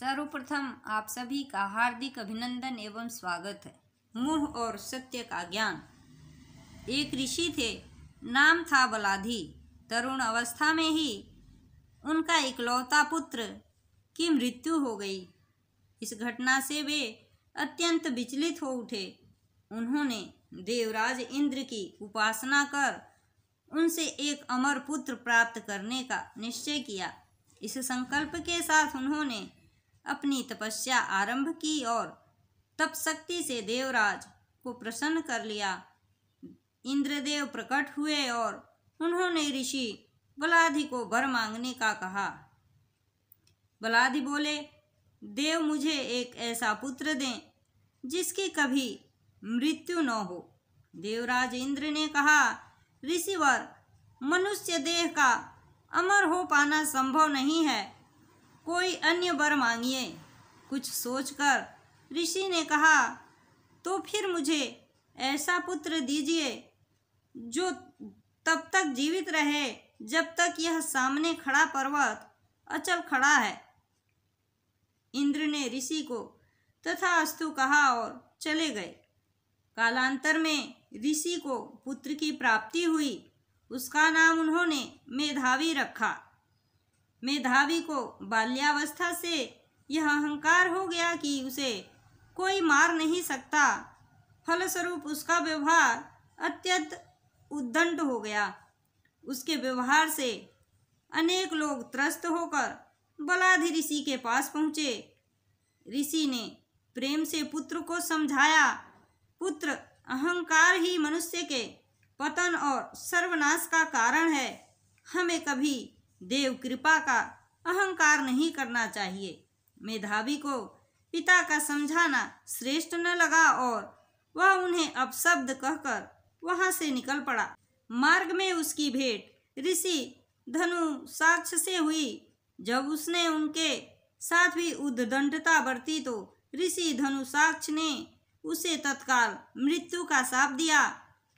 सर्वप्रथम आप सभी का हार्दिक अभिनंदन एवं स्वागत है मुह और सत्य का ज्ञान एक ऋषि थे नाम था बलाधि तरुण अवस्था में ही उनका इकलौता पुत्र की मृत्यु हो गई इस घटना से वे अत्यंत विचलित हो उठे उन्होंने देवराज इंद्र की उपासना कर उनसे एक अमर पुत्र प्राप्त करने का निश्चय किया इस संकल्प के साथ उन्होंने अपनी तपस्या आरंभ की और तप शक्ति से देवराज को प्रसन्न कर लिया इंद्रदेव प्रकट हुए और उन्होंने ऋषि बलादि को वर मांगने का कहा बलाधि बोले देव मुझे एक ऐसा पुत्र दें जिसकी कभी मृत्यु न हो देवराज इंद्र ने कहा ऋषिवर मनुष्य देह का अमर हो पाना संभव नहीं है कोई अन्य वर मांगिए कुछ सोचकर ऋषि ने कहा तो फिर मुझे ऐसा पुत्र दीजिए जो तब तक जीवित रहे जब तक यह सामने खड़ा पर्वत अचल खड़ा है इंद्र ने ऋषि को तथा अस्तु कहा और चले गए कालांतर में ऋषि को पुत्र की प्राप्ति हुई उसका नाम उन्होंने मेधावी रखा मेधावी को बाल्यावस्था से यह अहंकार हो गया कि उसे कोई मार नहीं सकता फलस्वरूप उसका व्यवहार अत्यंत उद्दंड हो गया उसके व्यवहार से अनेक लोग त्रस्त होकर बलाधि ऋषि के पास पहुँचे ऋषि ने प्रेम से पुत्र को समझाया पुत्र अहंकार ही मनुष्य के पतन और सर्वनाश का कारण है हमें कभी देव कृपा का अहंकार नहीं करना चाहिए मेधावी को पिता का समझाना श्रेष्ठ न लगा और वह उन्हें अपशब्द कहकर वहां से निकल पड़ा मार्ग में उसकी भेंट ऋषि धनु साक्ष से हुई जब उसने उनके साथ भी उद्दंडता बरती तो ऋषि धनुसाक्ष ने उसे तत्काल मृत्यु का साप दिया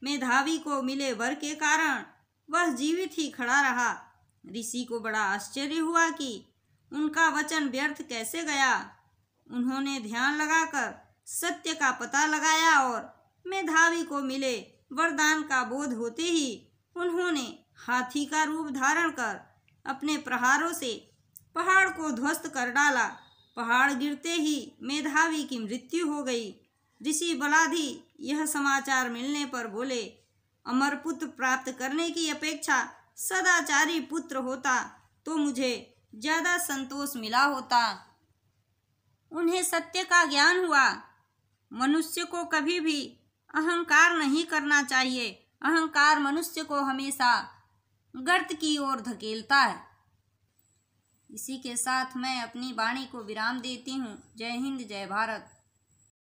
मेधावी को मिले वर के कारण वह जीवित ही खड़ा रहा ऋषि को बड़ा आश्चर्य हुआ कि उनका वचन व्यर्थ कैसे गया उन्होंने ध्यान लगाकर सत्य का पता लगाया और मेधावी को मिले वरदान का बोध होते ही उन्होंने हाथी का रूप धारण कर अपने प्रहारों से पहाड़ को ध्वस्त कर डाला पहाड़ गिरते ही मेधावी की मृत्यु हो गई ऋषि बलाधि यह समाचार मिलने पर बोले अमरपुत्र प्राप्त करने की अपेक्षा सदाचारी पुत्र होता तो मुझे ज़्यादा संतोष मिला होता उन्हें सत्य का ज्ञान हुआ मनुष्य को कभी भी अहंकार नहीं करना चाहिए अहंकार मनुष्य को हमेशा गर्त की ओर धकेलता है इसी के साथ मैं अपनी वाणी को विराम देती हूँ जय हिंद जय भारत